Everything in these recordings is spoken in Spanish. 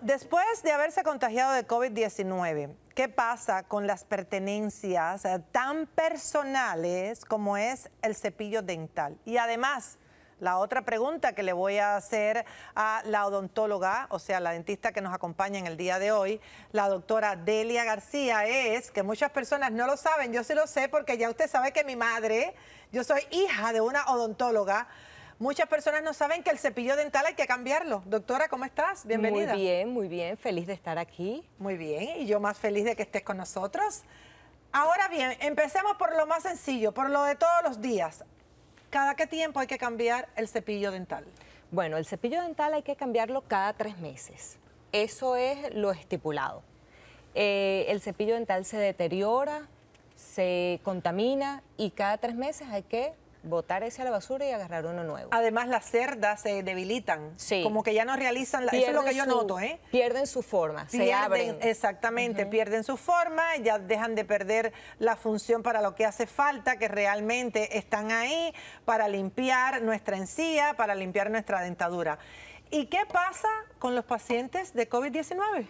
Después de haberse contagiado de COVID-19, ¿qué pasa con las pertenencias eh, tan personales como es el cepillo dental? Y además, la otra pregunta que le voy a hacer a la odontóloga, o sea, la dentista que nos acompaña en el día de hoy, la doctora Delia García, es que muchas personas no lo saben, yo sí lo sé porque ya usted sabe que mi madre, yo soy hija de una odontóloga, Muchas personas no saben que el cepillo dental hay que cambiarlo. Doctora, ¿cómo estás? Bienvenida. Muy bien, muy bien. Feliz de estar aquí. Muy bien, y yo más feliz de que estés con nosotros. Ahora bien, empecemos por lo más sencillo, por lo de todos los días. ¿Cada qué tiempo hay que cambiar el cepillo dental? Bueno, el cepillo dental hay que cambiarlo cada tres meses. Eso es lo estipulado. Eh, el cepillo dental se deteriora, se contamina y cada tres meses hay que botar ese a la basura y agarrar uno nuevo. Además, las cerdas se debilitan. Sí. Como que ya no realizan. La, eso es lo que yo noto, ¿eh? Pierden su forma, se abren. Exactamente, pierden su forma, ya dejan de perder la función para lo que hace falta, que realmente están ahí para limpiar nuestra encía, para limpiar nuestra dentadura. ¿Y qué pasa con los pacientes de COVID-19?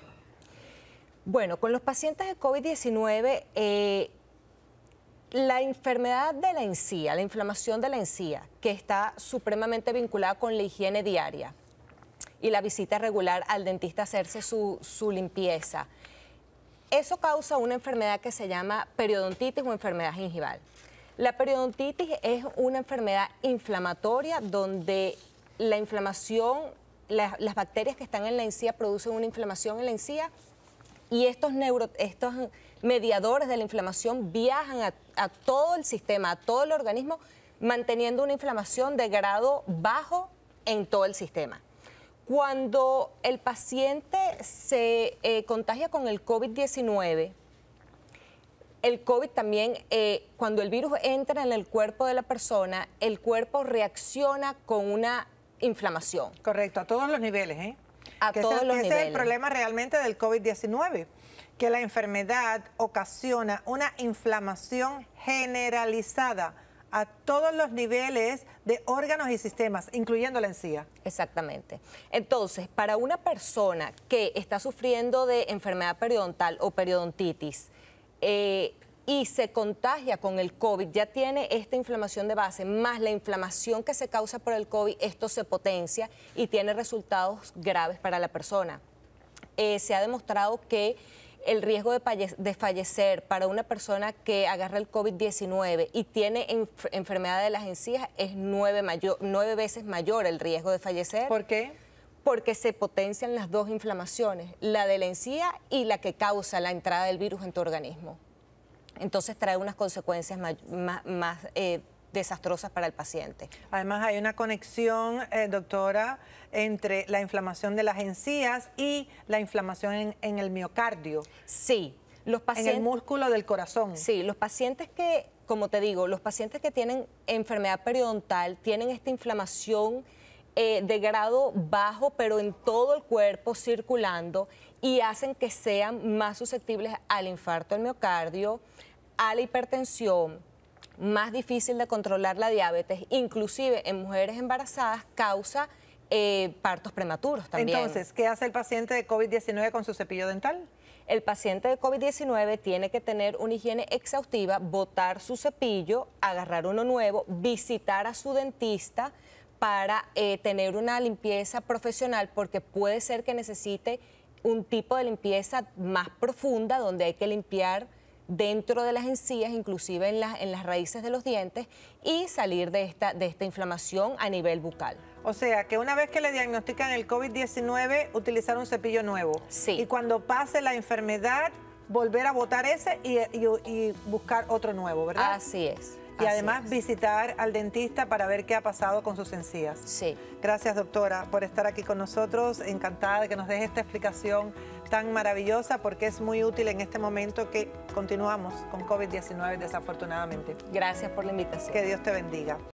Bueno, con los pacientes de COVID-19, eh, la enfermedad de la encía, la inflamación de la encía, que está supremamente vinculada con la higiene diaria y la visita regular al dentista a hacerse su, limpieza, eso causa una enfermedad que se llama periodontitis o enfermedad gingival. La periodontitis es una enfermedad inflamatoria donde la inflamación, las bacterias que están en la encía producen una inflamación en la encía y estos, neuro, estos mediadores de la inflamación viajan a, todo el sistema, a todo el organismo, manteniendo una inflamación de grado bajo en todo el sistema. Cuando el paciente se eh, contagia con el COVID-19, el COVID también, eh, cuando el virus entra en el cuerpo de la persona, el cuerpo reacciona con una inflamación. Correcto, a todos los niveles, ¿eh? ese es el problema realmente del COVID-19, que la enfermedad ocasiona una inflamación generalizada a todos los niveles de órganos y sistemas, incluyendo la encía. Exactamente. Entonces, para una persona que está sufriendo de enfermedad periodontal o periodontitis, eh, y se contagia con el COVID, ya tiene esta inflamación de base, más la inflamación que se causa por el COVID, esto se potencia y tiene resultados graves para la persona. Eh, se ha demostrado que el riesgo de, fallecer para una persona que agarra el COVID-19 y tiene enfermedad de las encías es nueve, nueve veces mayor el riesgo de fallecer. ¿Por qué? Porque se potencian las dos inflamaciones, la de la encía y la que causa la entrada del virus en tu organismo entonces trae unas consecuencias más, eh, desastrosas para el paciente. Además hay una conexión, eh, doctora, entre la inflamación de las encías y la inflamación en, el miocardio. Sí, los pacientes... En el músculo del corazón. Sí, los pacientes que, como te digo, los pacientes que tienen enfermedad periodontal tienen esta inflamación eh, de grado bajo, pero en todo el cuerpo circulando y hacen que sean más susceptibles al infarto del miocardio, a la hipertensión, más difícil de controlar la diabetes, inclusive en mujeres embarazadas causa eh, partos prematuros también. Entonces, ¿qué hace el paciente de COVID-19 con su cepillo dental? El paciente de COVID-19 tiene que tener una higiene exhaustiva, botar su cepillo, agarrar uno nuevo, visitar a su dentista, para eh, tener una limpieza profesional porque puede ser que necesite un tipo de limpieza más profunda donde hay que limpiar dentro de las encías, inclusive en, las, en las raíces de los dientes, y salir de esta, de esta inflamación a nivel bucal. O sea, que una vez que le diagnostican el COVID-19, utilizar un cepillo nuevo. Sí. Y cuando pase la enfermedad, volver a botar ese y buscar otro nuevo, ¿verdad? Así es. Y además visitar al dentista para ver qué ha pasado con sus encías. Sí. Gracias, doctora, por estar aquí con nosotros. Encantada de que nos deje esta explicación tan maravillosa porque es muy útil en este momento que continuamos con COVID-19 desafortunadamente. Gracias por la invitación. Que Dios te bendiga.